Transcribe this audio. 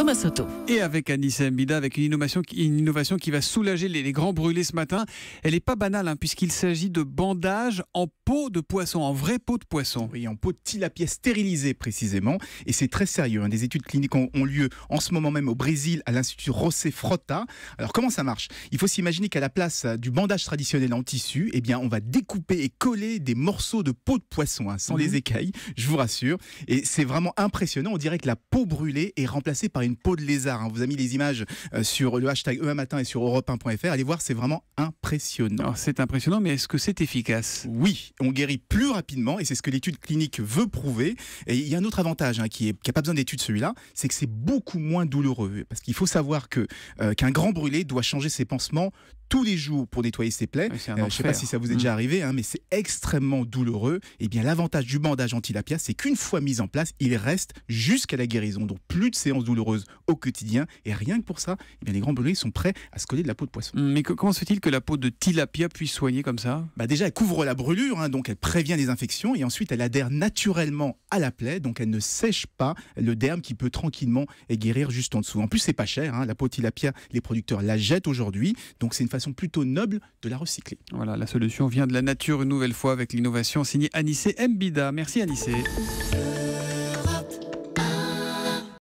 Thomas Et avec Anissa Mbida, avec une innovation, une innovation qui va soulager les, grands brûlés ce matin. Elle n'est pas banale, hein, puisqu'il s'agit de bandages en peau de poisson, en vraie peau de poisson. Oui, en peau de tilapia stérilisée précisément. Et c'est très sérieux. Hein. Des études cliniques ont, lieu en ce moment même au Brésil, à l'Institut Rossé Frotta. Alors comment ça marche Il faut s'imaginer qu'à la place euh, du bandage traditionnel en tissu, eh bien, on va découper et coller des morceaux de peau de poisson, hein, sans mhm. les écailles, je vous rassure. Et c'est vraiment impressionnant. On dirait que la peau brûlée est remplacée par une une peau de lézard. On hein. vous a mis les images euh, sur le hashtag EA Matin et sur Europe1.fr. Allez voir, c'est vraiment impressionnant. C'est impressionnant, mais est-ce que c'est efficace Oui, on guérit plus rapidement et c'est ce que l'étude clinique veut prouver. Et il y a un autre avantage hein, qui n'a pas besoin d'étude celui-là, c'est que c'est beaucoup moins douloureux. Parce qu'il faut savoir que euh, qu'un grand brûlé doit changer ses pansements tous les jours pour nettoyer ses plaies. Euh, je ne sais pas si ça vous est déjà mm. arrivé, hein, mais c'est extrêmement douloureux. Et eh bien l'avantage du bandage tilapia, c'est qu'une fois mis en place, il reste jusqu'à la guérison. Donc plus de séances douloureuses au quotidien. Et rien que pour ça, eh bien, les grands brûlés sont prêts à se coller de la peau de poisson. Mais comment se fait-il que la peau de tilapia puisse soigner comme ça bah Déjà, elle couvre la brûlure, hein, donc elle prévient les infections. Et ensuite, elle adhère naturellement à la plaie, donc elle ne sèche pas le derme qui peut tranquillement guérir juste en dessous. En plus, c'est pas cher. Hein. la peau de tilapia, les producteurs la jettent aujourd'hui. Donc c'est une façon sont plutôt noble de la recycler. Voilà, la solution vient de la nature une nouvelle fois avec l'innovation signée Anissé Mbida. Merci Anissé.